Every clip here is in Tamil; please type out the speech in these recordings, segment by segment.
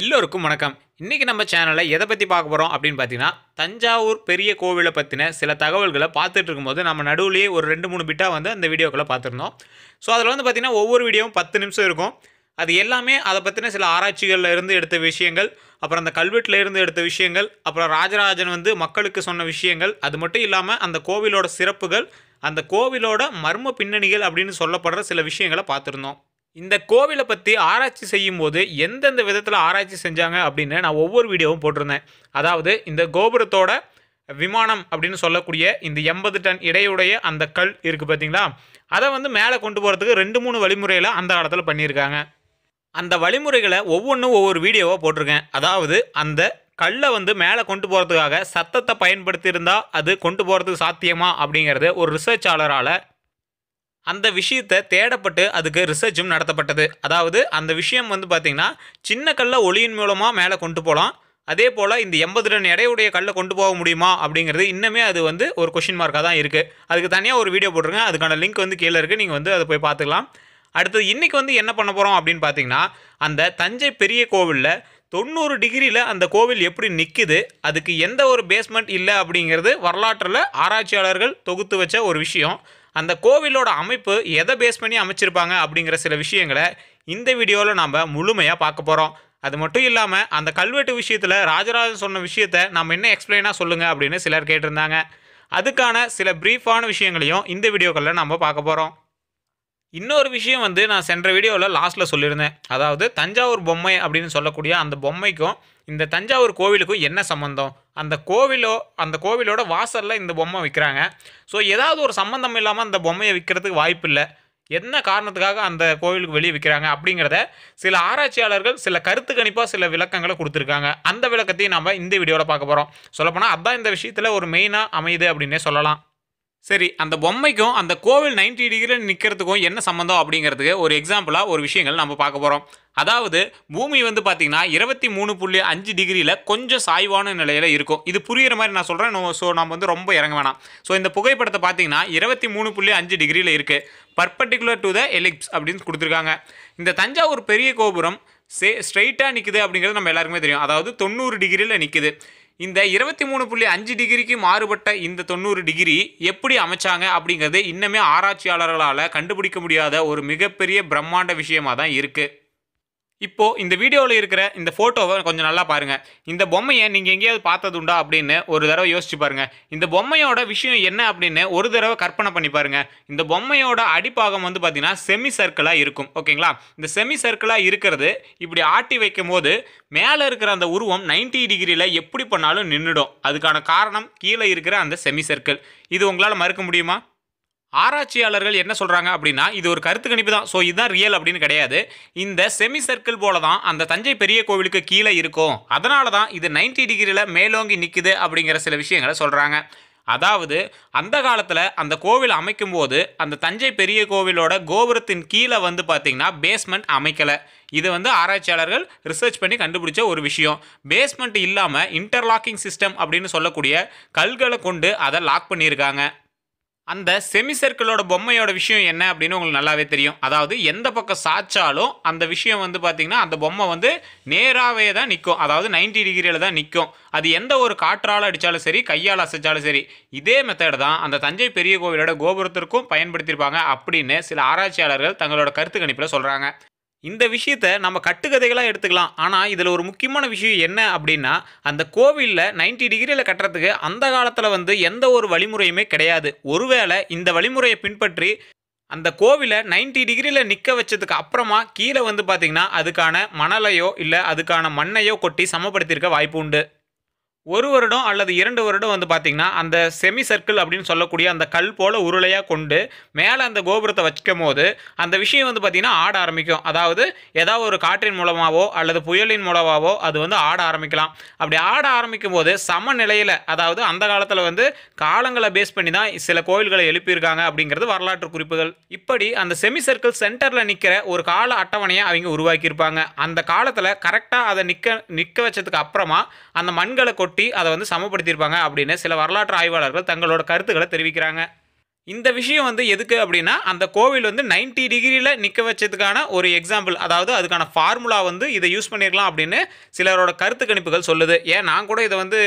எல்லோருக்கும் வணக்கம் இன்றைக்கி நம்ம சேனலில் எதை பற்றி பார்க்க போகிறோம் அப்படின்னு பார்த்தீங்கன்னா தஞ்சாவூர் பெரிய கோவிலை பற்றின சில தகவல்களை பார்த்துட்டு இருக்கும்போது நம்ம நடுவுலேயே ஒரு ரெண்டு மூணு பிட்டாக வந்து அந்த வீடியோக்களை பார்த்துருந்தோம் ஸோ அதில் வந்து பார்த்திங்கன்னா ஒவ்வொரு வீடியோவும் பத்து நிமிஷம் இருக்கும் அது எல்லாமே அதை பற்றின சில ஆராய்ச்சிகளில் இருந்து எடுத்த விஷயங்கள் அப்புறம் அந்த கல்வெட்டில் இருந்து எடுத்த விஷயங்கள் அப்புறம் ராஜராஜன் வந்து மக்களுக்கு சொன்ன விஷயங்கள் அது மட்டும் இல்லாமல் அந்த கோவிலோட சிறப்புகள் அந்த கோவிலோட மர்ம பின்னணிகள் அப்படின்னு சொல்லப்படுற சில விஷயங்களை பார்த்துருந்தோம் இந்த கோவிலை பற்றி ஆராய்ச்சி செய்யும் போது எந்தெந்த விதத்தில் ஆராய்ச்சி செஞ்சாங்க அப்படின்னு நான் ஒவ்வொரு வீடியோவும் போட்டிருந்தேன் அதாவது இந்த கோபுரத்தோட விமானம் அப்படின்னு சொல்லக்கூடிய இந்த எண்பது டன் இடையுடைய அந்த கல் இருக்குது பார்த்தீங்களா அதை வந்து மேலே கொண்டு போகிறதுக்கு ரெண்டு மூணு வழிமுறையில் அந்த காலத்தில் பண்ணியிருக்காங்க அந்த வழிமுறைகளை ஒவ்வொன்றும் ஒவ்வொரு வீடியோவாக போட்டிருக்கேன் அதாவது அந்த கல்லை வந்து மேலே கொண்டு போகிறதுக்காக சத்தத்தை பயன்படுத்தியிருந்தால் அது கொண்டு போகிறதுக்கு சாத்தியமா அப்படிங்கிறது ஒரு ரிசர்ச்சாளரால் அந்த விஷயத்தை தேடப்பட்டு அதுக்கு ரிசர்ச்சும் நடத்தப்பட்டது அதாவது அந்த விஷயம் வந்து பார்த்திங்கன்னா சின்ன கல்லை ஒளியின் மூலமாக மேலே கொண்டு போகலாம் அதே போல் இந்த எண்பது ரன் எடையுடைய கல்லை கொண்டு போக முடியுமா அப்படிங்கிறது இன்னுமே அது வந்து ஒரு கொஷின் மார்க்காக தான் இருக்குது அதுக்கு தனியாக ஒரு வீடியோ போட்டிருங்க அதுக்கான லிங்க் வந்து கீழே இருக்குது நீங்கள் வந்து அதை போய் பார்த்துக்கலாம் அடுத்தது இன்றைக்கி வந்து என்ன பண்ண போகிறோம் அப்படின்னு பார்த்தீங்கன்னா அந்த தஞ்சை பெரிய கோவிலில் தொண்ணூறு டிகிரியில் அந்த கோவில் எப்படி நிற்குது அதுக்கு எந்த ஒரு பேஸ்மெண்ட் இல்லை அப்படிங்கிறது வரலாற்றில் ஆராய்ச்சியாளர்கள் தொகுத்து வச்ச ஒரு விஷயம் அந்த கோவிலோட அமைப்பு எதை பேஸ் பண்ணி அமைச்சிருப்பாங்க அப்படிங்கிற சில விஷயங்களை இந்த வீடியோவில் நாம் முழுமையாக பார்க்க போகிறோம் அது மட்டும் இல்லாமல் அந்த கல்வெட்டு விஷயத்தில் ராஜராஜன் சொன்ன விஷயத்த நம்ம என்ன எக்ஸ்பிளைனாக சொல்லுங்கள் அப்படின்னு சிலர் கேட்டிருந்தாங்க அதுக்கான சில ப்ரீஃபான விஷயங்களையும் இந்த வீடியோக்களில் நம்ம பார்க்க போகிறோம் இன்னொரு விஷயம் வந்து நான் சென்ற வீடியோவில் லாஸ்ட்டில் சொல்லியிருந்தேன் அதாவது தஞ்சாவூர் பொம்மை அப்படின்னு சொல்லக்கூடிய அந்த பொம்மைக்கும் இந்த தஞ்சாவூர் கோவிலுக்கும் என்ன சம்மந்தம் அந்த கோவிலோ அந்த கோவிலோட வாசலில் இந்த பொம்மை விற்கிறாங்க ஸோ ஏதாவது ஒரு சம்மந்தம் இல்லாமல் அந்த பொம்மையை விற்கிறதுக்கு வாய்ப்பு இல்லை என்ன காரணத்துக்காக அந்த கோவிலுக்கு வெளியே விற்கிறாங்க அப்படிங்கிறத சில ஆராய்ச்சியாளர்கள் சில கருத்து கணிப்பாக சில விளக்கங்களை கொடுத்துருக்காங்க அந்த விளக்கத்தையும் நம்ம இந்த வீடியோவில் பார்க்க போகிறோம் சொல்லப்போனால் அதுதான் இந்த விஷயத்தில் ஒரு மெயினாக அமையுது அப்படின்னே சொல்லலாம் சரி அந்த பொம்மைக்கும் அந்த கோவில் நைன்டி டிகிரி நிற்கிறதுக்கும் என்ன சம்மந்தம் அப்படிங்கிறதுக்கு ஒரு எக்ஸாம்பிளாக ஒரு விஷயங்கள் நம்ம பார்க்க போகிறோம் அதாவது பூமி வந்து பார்த்திங்கன்னா இருபத்தி மூணு புள்ளி அஞ்சு டிகிரியில் கொஞ்சம் சாய்வான நிலையில் இருக்கும் இது புரிகிற மாதிரி நான் சொல்கிறேன் ஸோ நம்ம வந்து ரொம்ப இறங்க வேணாம் ஸோ இந்த புகைப்படத்தை பார்த்திங்கன்னா இருபத்தி மூணு புள்ளி அஞ்சு டிகிரியில் இருக்குது பர்பர்டிகுலர் டு த எலிப்ஸ் அப்படின்னு கொடுத்துருக்காங்க இந்த தஞ்சாவூர் பெரிய கோபுரம் சே ஸ்ட்ரைட்டாக நிற்குது அப்படிங்கிறது நம்ம எல்லாருக்குமே தெரியும் அதாவது தொண்ணூறு டிகிரியில் நிற்குது இந்த இருபத்தி மூணு புள்ளி அஞ்சு டிகிரிக்கு மாறுபட்ட இந்த தொண்ணூறு டிகிரி எப்படி அமைச்சாங்க அப்படிங்கிறது இன்னமே ஆராய்ச்சியாளர்களால் கண்டுபிடிக்க முடியாத ஒரு மிகப்பெரிய பிரம்மாண்ட விஷயமாக தான் இருக்குது இப்போது இந்த வீடியோவில் இருக்கிற இந்த ஃபோட்டோவை கொஞ்சம் நல்லா பாருங்கள் இந்த பொம்மையை நீங்கள் எங்கேயாவது பார்த்ததுண்டா அப்படின்னு ஒரு தடவை யோசிச்சு பாருங்கள் இந்த பொம்மையோட விஷயம் என்ன அப்படின்னு ஒரு தடவை கற்பனை பண்ணி பாருங்கள் இந்த பொம்மையோட அடிப்பாகம் வந்து பார்த்திங்கன்னா செமி சர்க்கிளாக இருக்கும் ஓகேங்களா இந்த செமி சர்க்கிளாக இருக்கிறது இப்படி ஆட்டி வைக்கும் போது மேலே இருக்கிற அந்த உருவம் நைன்டி டிகிரியில் எப்படி பண்ணாலும் நின்றுடும் அதுக்கான காரணம் கீழே இருக்கிற அந்த செமி சர்க்கிள் இது உங்களால் மறுக்க முடியுமா ஆராய்ச்சியாளர்கள் என்ன சொல்கிறாங்க அப்படின்னா இது ஒரு கருத்து கணிப்பு தான் ஸோ இதுதான் ரியல் அப்படின்னு கிடையாது இந்த செமி சர்க்கிள் போல தான் அந்த தஞ்சை பெரிய கோவிலுக்கு கீழே இருக்கும் அதனால தான் இது நைன்டி டிகிரியில் மேலோங்கி நிற்குது அப்படிங்கிற சில விஷயங்களை சொல்கிறாங்க அதாவது அந்த காலத்தில் அந்த கோவில் அமைக்கும் போது அந்த தஞ்சை பெரிய கோவிலோட கோபுரத்தின் கீழே வந்து பார்த்திங்கன்னா பேஸ்மெண்ட் அமைக்கலை இது வந்து ஆராய்ச்சியாளர்கள் ரிசர்ச் பண்ணி கண்டுபிடிச்ச ஒரு விஷயம் பேஸ்மெண்ட் இல்லாமல் இன்டர்லாக்கிங் சிஸ்டம் அப்படின்னு சொல்லக்கூடிய கல்களை கொண்டு அதை லாக் பண்ணியிருக்காங்க அந்த செமி சர்க்கிளோட பொம்மையோட விஷயம் என்ன அப்படின்னு உங்களுக்கு நல்லாவே தெரியும் அதாவது எந்த பக்கம் சாய்ச்சாலும் அந்த விஷயம் வந்து பார்த்திங்கன்னா அந்த பொம்மை வந்து நேராகவே தான் நிற்கும் அதாவது நைன்டி டிகிரியில் தான் நிற்கும் அது எந்த ஒரு காற்றால் அடித்தாலும் சரி கையால் அசைச்சாலும் சரி இதே மெத்தட் தான் அந்த தஞ்சை பெரிய கோவிலோட கோபுரத்திற்கும் பயன்படுத்தியிருப்பாங்க அப்படின்னு சில ஆராய்ச்சியாளர்கள் தங்களோட கருத்து கணிப்பில் சொல்கிறாங்க இந்த விஷயத்தை நம்ம கட்டுக்கதைகளாக எடுத்துக்கலாம் ஆனால் இதில் ஒரு முக்கியமான விஷயம் என்ன அப்படின்னா அந்த கோவிலில் நைன்டி டிகிரியில் கட்டுறதுக்கு அந்த காலத்தில் வந்து எந்த ஒரு வழிமுறையுமே கிடையாது ஒருவேளை இந்த வழிமுறையை பின்பற்றி அந்த கோவிலை நைன்டி டிகிரியில் நிற்க வச்சதுக்கு அப்புறமா கீழே வந்து பார்த்திங்கன்னா அதுக்கான மணலையோ இல்லை அதுக்கான மண்ணையோ கொட்டி சமப்படுத்தியிருக்க வாய்ப்பு உண்டு ஒரு வருடம் அல்லது இரண்டு வருடம் வந்து பார்த்திங்கன்னா அந்த செமி சர்க்கிள் அப்படின்னு சொல்லக்கூடிய அந்த கல் போல் உருளையாக கொண்டு மேலே அந்த கோபுரத்தை வச்சுக்கும் போது அந்த விஷயம் வந்து பார்த்திங்கன்னா ஆட ஆரம்பிக்கும் அதாவது ஏதாவது ஒரு காற்றின் மூலமாகவோ அல்லது புயலின் மூலமாகவோ அது வந்து ஆட ஆரம்பிக்கலாம் அப்படி ஆட ஆரம்பிக்கும் போது சமநிலையில் அதாவது அந்த காலத்தில் வந்து காலங்களை பேஸ் பண்ணி தான் சில கோயில்களை எழுப்பியிருக்காங்க அப்படிங்கிறது வரலாற்று குறிப்புகள் இப்படி அந்த செமி சர்க்கிள் சென்டரில் நிற்கிற ஒரு கால அட்டவணையை அவங்க உருவாக்கியிருப்பாங்க அந்த காலத்தில் கரெக்டாக அதை நிற்க நிற்க வச்சதுக்கு அப்புறமா அந்த மண்களை ஒட்டி அதை வந்து சமப்படுத்தியிருப்பாங்க அப்படின்னு சில வரலாற்று ஆய்வாளர்கள் தங்களோட கருத்துக்களை தெரிவிக்கிறாங்க இந்த விஷயம் வந்து எதுக்கு அப்படின்னா அந்த கோவில் வந்து நைன்டி டிகிரியில் நிற்க வச்சதுக்கான ஒரு எக்ஸாம்பிள் அதாவது அதுக்கான ஃபார்முலா வந்து இதை யூஸ் பண்ணியிருக்கலாம் அப்படின்னு சிலரோட கருத்து கணிப்புகள் சொல்லுது ஏன் நான் கூட இதை வந்து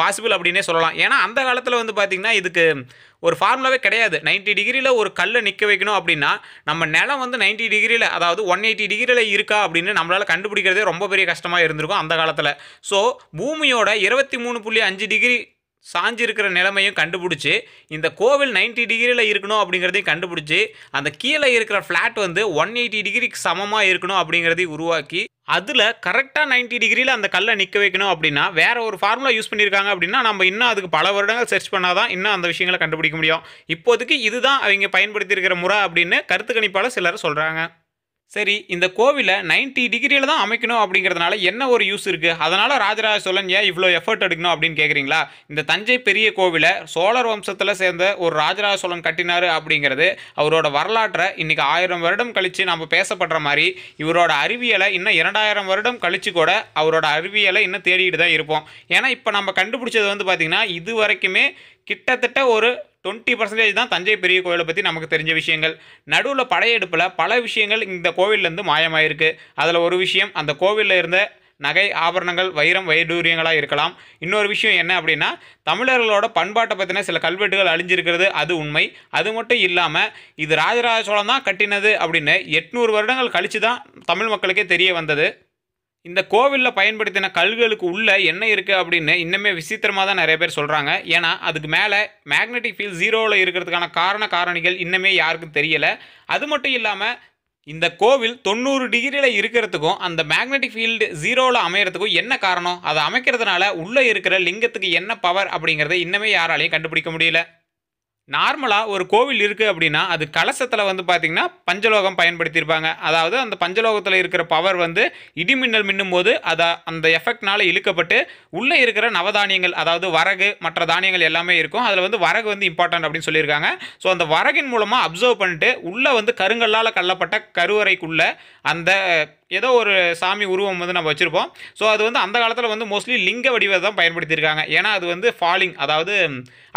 பாசிபிள் அப்படின்னே சொல்லலாம் ஏன்னா அந்த காலத்தில் வந்து பார்த்திங்கன்னா இதுக்கு ஒரு ஃபார்முலாவே கிடையாது நைன்டி டிகிரியில் ஒரு கல்லை நிற்க வைக்கணும் அப்படின்னா நம்ம நிலம் வந்து நைன்டி டிகிரியில் அதாவது ஒன் எயிட்டி டிகிரியில் இருக்கா அப்படின்னு நம்மளால் கண்டுபிடிக்கிறதே ரொம்ப பெரிய கஷ்டமாக இருந்திருக்கும் அந்த காலத்தில் ஸோ பூமியோட இருபத்தி மூணு புள்ளி அஞ்சு டிகிரி சாஞ்சிருக்கிற நிலைமையும் கண்டுபிடிச்சி இந்த கோவில் நைன்ட்டி டிகிரியில் இருக்கணும் அப்படிங்கிறதையும் கண்டுபிடிச்சி அந்த கீழே இருக்கிற ஃப்ளாட் வந்து ஒன் எயிட்டி டிகிரிக்கு சமமாக இருக்கணும் அப்படிங்கிறதையும் உருவாக்கி அதில் கரெக்டாக நைன்ட்டி டிகிரியில் அந்த கல்லை நிற்க வைக்கணும் அப்படின்னா வேறு ஒரு ஃபார்முலா யூஸ் பண்ணியிருக்காங்க அப்படின்னா நம்ம இன்னும் அதுக்கு பல வருடங்கள் சர்ச் பண்ணால் தான் இன்னும் அந்த விஷயங்களை கண்டுபிடிக்க முடியும் இப்போதைக்கு இதுதான் அவங்க பயன்படுத்தியிருக்கிற முறை அப்படின்னு கருத்து கணிப்பால் சிலர் சொல்கிறாங்க சரி இந்த கோவிலை நைன்ட்டி டிகிரியில் தான் அமைக்கணும் அப்படிங்கிறதுனால என்ன ஒரு யூஸ் இருக்குது அதனால் ராஜராஜ சோழன் ஏன் இவ்வளோ எஃபர்ட் எடுக்கணும் அப்படின்னு கேட்குறீங்களா இந்த தஞ்சை பெரிய கோவிலை சோழர் வம்சத்தில் சேர்ந்த ஒரு ராஜராஜ சோழன் கட்டினார் அப்படிங்கிறது அவரோட வரலாற்றை இன்றைக்கி ஆயிரம் வருடம் கழித்து நம்ம பேசப்படுற மாதிரி இவரோட அறிவியலை இன்னும் இரண்டாயிரம் வருடம் கழித்து கூட அவரோட அறிவியலை இன்னும் தேடிட்டு தான் இருப்போம் ஏன்னா இப்போ நம்ம கண்டுபிடிச்சது வந்து பார்த்திங்கன்னா இது வரைக்குமே கிட்டத்தட்ட ஒரு டுவெண்ட்டி பர்சன்டேஜ் தான் தஞ்சை பெரிய கோவிலை பற்றி நமக்கு தெரிஞ்ச விஷயங்கள் நடுவில் படையெடுப்பில் பல விஷயங்கள் இந்த கோவிலேருந்து மாயமாயிருக்கு அதில் ஒரு விஷயம் அந்த கோவிலில் இருந்த நகை ஆபரணங்கள் வைரம் வைடூரியங்களாக இருக்கலாம் இன்னொரு விஷயம் என்ன அப்படின்னா தமிழர்களோட பண்பாட்டை பற்றின சில கல்வெட்டுகள் அழிஞ்சிருக்கிறது அது உண்மை அது மட்டும் இல்லாமல் இது ராஜராஜ சோழன் தான் கட்டினது அப்படின்னு எட்நூறு வருடங்கள் கழித்து தான் தமிழ் மக்களுக்கே தெரிய வந்தது இந்த கோவிலில் பயன்படுத்தின கல்களுக்கு உள்ளே என்ன இருக்குது அப்படின்னு இன்னுமே விசித்திரமாக தான் நிறைய பேர் சொல்கிறாங்க ஏன்னா அதுக்கு மேலே மேக்னெட்டிக் ஃபீல்ட் ஜீரோவில் இருக்கிறதுக்கான காரண காரணிகள் இன்னுமே யாருக்கும் தெரியலை அது மட்டும் இல்லாமல் இந்த கோவில் தொண்ணூறு டிகிரியில் இருக்கிறதுக்கும் அந்த மேக்னெட்டிக் ஃபீல்டு ஜீரோவில் அமையறதுக்கும் என்ன காரணம் அதை அமைக்கிறதுனால உள்ளே இருக்கிற லிங்கத்துக்கு என்ன பவர் அப்படிங்கிறத இன்னுமே யாராலையும் கண்டுபிடிக்க முடியல நார்மலாக ஒரு கோவில் இருக்குது அப்படின்னா அது கலசத்தில் வந்து பார்த்திங்கன்னா பஞ்சலோகம் பயன்படுத்தியிருப்பாங்க அதாவது அந்த பஞ்சலோகத்தில் இருக்கிற பவர் வந்து இடிமின்னல் மின்னல் மின்னும்போது அதை அந்த எஃபெக்ட்னால் இழுக்கப்பட்டு உள்ளே இருக்கிற நவதானியங்கள் அதாவது வரகு மற்ற தானியங்கள் எல்லாமே இருக்கும் அதில் வந்து வரகு வந்து இம்பார்ட்டன்ட் அப்படின்னு சொல்லியிருக்காங்க ஸோ அந்த வரகின் மூலமாக அப்சர்வ் பண்ணிட்டு உள்ளே வந்து கருங்கல்லால் கல்லப்பட்ட கருவறைக்குள்ளே அந்த ஏதோ ஒரு சாமி உருவம் வந்து நம்ம வச்சுருப்போம் ஸோ அது வந்து அந்த காலத்தில் வந்து மோஸ்ட்லி லிங்க வடிவத்தை தான் பயன்படுத்தியிருக்காங்க ஏன்னா அது வந்து ஃபாலிங் அதாவது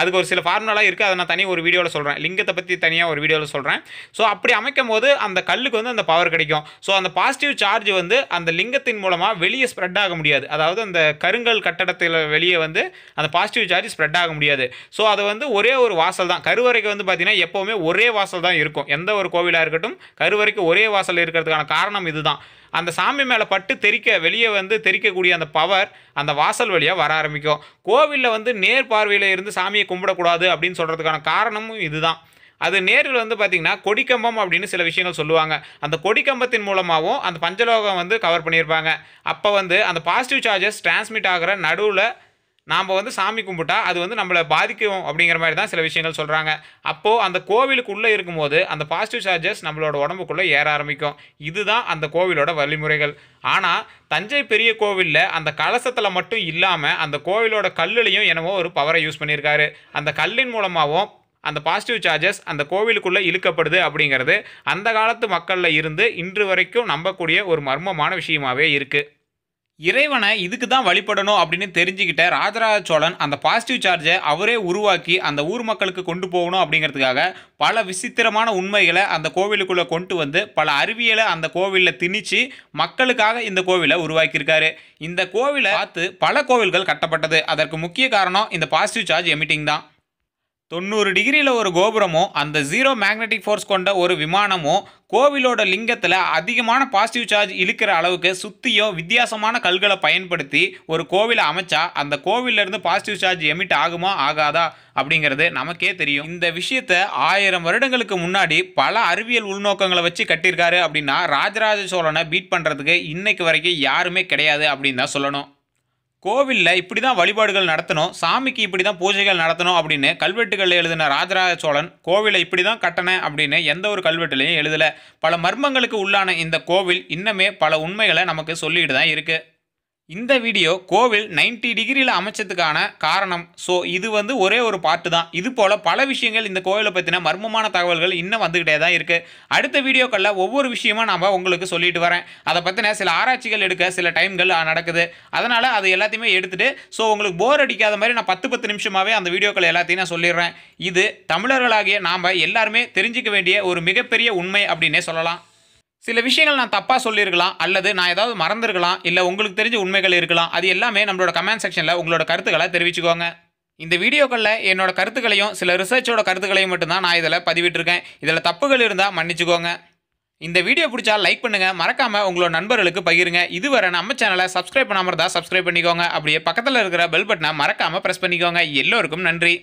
அதுக்கு ஒரு சில ஃபார்முலாலாம் இருக்குது அதை நான் தனி ஒரு வீடியோவில் சொல்கிறேன் லிங்கத்தை பற்றி தனியாக ஒரு வீடியோவில் சொல்கிறேன் ஸோ அப்படி அமைக்கும் போது அந்த கல்லுக்கு வந்து அந்த பவர் கிடைக்கும் ஸோ அந்த பாசிட்டிவ் சார்ஜ் வந்து அந்த லிங்கத்தின் மூலமாக வெளியே ஸ்ப்ரெட் ஆக முடியாது அதாவது அந்த கருங்கல் கட்டடத்தில் வெளியே வந்து அந்த பாசிட்டிவ் சார்ஜ் ஸ்ப்ரெட் ஆக முடியாது ஸோ அது வந்து ஒரே ஒரு வாசல் தான் கருவறைக்கு வந்து பார்த்திங்கன்னா எப்போவுமே ஒரே வாசல் தான் இருக்கும் எந்த ஒரு கோவிலாக இருக்கட்டும் கருவறைக்கு ஒரே வாசல் இருக்கிறதுக்கான காரணம் இதுதான் அந்த சாமி மேலே பட்டு தெரிக்க வெளியே வந்து தெரிக்கக்கூடிய அந்த பவர் அந்த வாசல் வழியாக வர ஆரம்பிக்கும் கோவிலில் வந்து நேர் பார்வையில் இருந்து சாமியை கும்பிடக்கூடாது அப்படின்னு சொல்கிறதுக்கான காரணமும் இதுதான் அது நேரில் வந்து பார்த்திங்கன்னா கொடிக்கம்பம் அப்படின்னு சில விஷயங்கள் சொல்லுவாங்க அந்த கொடிக்கம்பத்தின் மூலமாகவும் அந்த பஞ்சலோகம் வந்து கவர் பண்ணியிருப்பாங்க அப்போ வந்து அந்த பாசிட்டிவ் சார்ஜஸ் டிரான்ஸ்மிட் ஆகிற நடுவில் நாம் வந்து சாமி கும்பிட்டா அது வந்து நம்மளை பாதிக்கும் அப்படிங்கிற மாதிரி தான் சில விஷயங்கள் சொல்கிறாங்க அப்போது அந்த கோவிலுக்கு உள்ளே இருக்கும்போது அந்த பாசிட்டிவ் சார்ஜஸ் நம்மளோட உடம்புக்குள்ளே ஏற ஆரம்பிக்கும் இதுதான் அந்த கோவிலோட வழிமுறைகள் ஆனால் தஞ்சை பெரிய கோவிலில் அந்த கலசத்தில் மட்டும் இல்லாமல் அந்த கோவிலோட கல்லுலையும் என்னவோ ஒரு பவரை யூஸ் பண்ணியிருக்காரு அந்த கல்லின் மூலமாகவும் அந்த பாசிட்டிவ் சார்ஜஸ் அந்த கோவிலுக்குள்ளே இழுக்கப்படுது அப்படிங்கிறது அந்த காலத்து மக்களில் இருந்து இன்று வரைக்கும் நம்பக்கூடிய ஒரு மர்மமான விஷயமாகவே இருக்குது இறைவனை இதுக்கு தான் வழிபடணும் அப்படின்னு தெரிஞ்சுக்கிட்ட ராஜராஜ சோழன் அந்த பாசிட்டிவ் சார்ஜை அவரே உருவாக்கி அந்த ஊர் மக்களுக்கு கொண்டு போகணும் அப்படிங்கிறதுக்காக பல விசித்திரமான உண்மைகளை அந்த கோவிலுக்குள்ளே கொண்டு வந்து பல அறிவியலை அந்த கோவிலில் திணிச்சு மக்களுக்காக இந்த கோவிலை உருவாக்கியிருக்காரு இந்த கோவிலை பார்த்து பல கோவில்கள் கட்டப்பட்டது அதற்கு முக்கிய காரணம் இந்த பாசிட்டிவ் சார்ஜ் எமிட்டிங் தான் தொண்ணூறு டிகிரியில் ஒரு கோபுரமோ அந்த ஜீரோ மேக்னெட்டிக் ஃபோர்ஸ் கொண்ட ஒரு விமானமோ கோவிலோட லிங்கத்தில் அதிகமான பாசிட்டிவ் சார்ஜ் இழுக்கிற அளவுக்கு சுற்றியோ வித்தியாசமான கல்களை பயன்படுத்தி ஒரு கோவிலை அமைச்சா அந்த கோவிலேருந்து பாசிட்டிவ் சார்ஜ் எமிட் ஆகுமா ஆகாதா அப்படிங்கிறது நமக்கே தெரியும் இந்த விஷயத்தை ஆயிரம் வருடங்களுக்கு முன்னாடி பல அறிவியல் உள்நோக்கங்களை வச்சு கட்டியிருக்காரு அப்படின்னா ராஜராஜ சோழனை பீட் பண்ணுறதுக்கு இன்னைக்கு வரைக்கும் யாருமே கிடையாது அப்படின்னு தான் சொல்லணும் கோவிலில் இப்படி தான் வழிபாடுகள் நடத்தணும் சாமிக்கு இப்படி தான் பூஜைகள் நடத்தணும் அப்படின்னு கல்வெட்டுகளில் எழுதின ராஜராஜ சோழன் கோவிலை இப்படி தான் கட்டணேன் அப்படின்னு எந்த ஒரு கல்வெட்டுலையும் எழுதலை பல மர்மங்களுக்கு உள்ளான இந்த கோவில் இன்னமே பல உண்மைகளை நமக்கு சொல்லிட்டு தான் இருக்குது இந்த வீடியோ கோவில் நைன்டி டிகிரியில் அமைச்சதுக்கான காரணம் ஸோ இது வந்து ஒரே ஒரு பாட்டு தான் இது போல் பல விஷயங்கள் இந்த கோவிலை பற்றின மர்மமான தகவல்கள் இன்னும் வந்துக்கிட்டே தான் இருக்குது அடுத்த வீடியோக்களில் ஒவ்வொரு விஷயமும் நாம் உங்களுக்கு சொல்லிட்டு வரேன் அதை பற்றின சில ஆராய்ச்சிகள் எடுக்க சில டைம்கள் நடக்குது அதனால் அது எல்லாத்தையுமே எடுத்துகிட்டு ஸோ உங்களுக்கு போர் அடிக்காத மாதிரி நான் பத்து பத்து நிமிஷமாகவே அந்த வீடியோக்கள் எல்லாத்தையும் நான் சொல்லிடுறேன் இது தமிழர்களாகிய நாம் எல்லாருமே தெரிஞ்சிக்க வேண்டிய ஒரு மிகப்பெரிய உண்மை அப்படின்னே சொல்லலாம் சில விஷயங்கள் நான் தப்பாக சொல்லியிருக்கலாம் அல்லது நான் ஏதாவது மறந்துருக்கலாம் இல்லை உங்களுக்கு தெரிஞ்ச உண்மைகள் இருக்கலாம் அது எல்லாமே நம்மளோட கமெண்ட் செக்ஷனில் உங்களோட கருத்துக்களை தெரிவிச்சுக்கோங்க இந்த வீடியோக்களில் என்னோட கருத்துக்களையும் சில ரிசர்ச்சோட கருத்துக்களையும் மட்டும்தான் நான் இதில் பதிவிட்டிருக்கேன் இதில் தப்புகள் இருந்தால் மன்னிச்சுக்கோங்க இந்த வீடியோ பிடிச்சா லைக் பண்ணுங்கள் மறக்காமல் உங்களோட நண்பர்களுக்கு பகிருங்க இதுவரை நம்ம சேனலை சப்ஸ்கிரைப் பண்ணாமல் தான் சப்ஸ்கிரைப் பண்ணிக்கோங்க அப்படியே பக்கத்தில் இருக்கிற பெல் பட்டனை மறக்காமல் ப்ரெஸ் பண்ணிக்கோங்க எல்லோருக்கும் நன்றி